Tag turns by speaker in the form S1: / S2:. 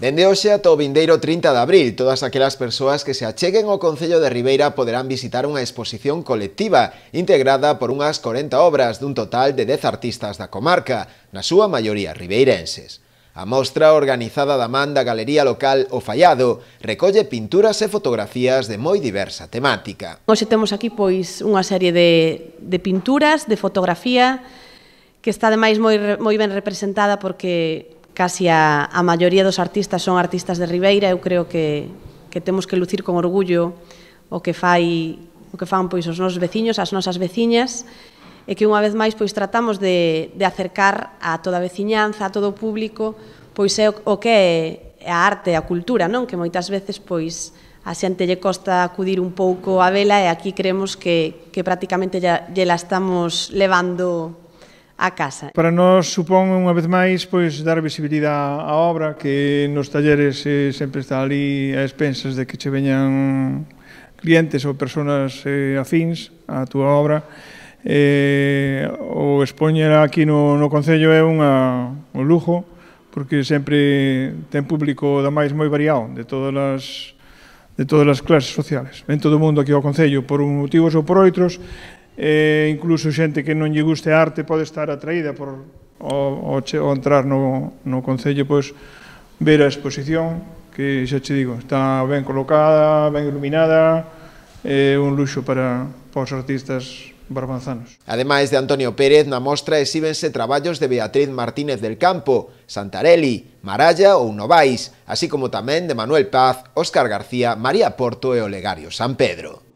S1: Dende hoxe ata o vindeiro 30 de abril, todas aquelas persoas que se acheguen ao Concello de Ribeira poderán visitar unha exposición colectiva integrada por unhas 40 obras dun total de 10 artistas da comarca, na súa maioría ribeirenses. A mostra organizada da man da Galería Local O Fallado recolle pinturas e fotografías de moi diversa temática.
S2: Hoxe temos aquí pois unha serie de, de pinturas, de fotografía, que está ademais moi, moi ben representada porque casi a, a maioría dos artistas son artistas de Ribeira, eu creo que, que temos que lucir con orgullo o que fai o que fan pois os nosos veciños, as nosas veciñas, e que unha vez máis pois tratamos de, de acercar a toda a veciñanza, a todo o público, pois é o, o que é a arte, a cultura, non? Que moitas veces pois a xente lle costa acudir un pouco a vela e aquí creemos que, que prácticamente lle, la estamos levando a casa.
S3: Para nós supón unha vez máis pois dar visibilidade á obra que nos talleres eh, sempre está ali a expensas de que che veñan clientes ou persoas eh, afins á túa obra eh, o expoñer aquí no, no Concello é unha, un lujo porque sempre ten público da máis moi variado de todas as de todas as clases sociales. Ven todo o mundo aquí ao Concello por un motivos ou por outros eh, incluso xente que non lle guste a arte pode estar atraída por o, o, che, o entrar no, no Concello, pois, ver a exposición, que xa che digo, está ben colocada, ben iluminada, é eh, un luxo para, para os artistas barbanzanos.
S1: Ademais de Antonio Pérez, na mostra exíbense traballos de Beatriz Martínez del Campo, Santarelli, Maralla ou Novais, así como tamén de Manuel Paz, Óscar García, María Porto e Olegario San Pedro.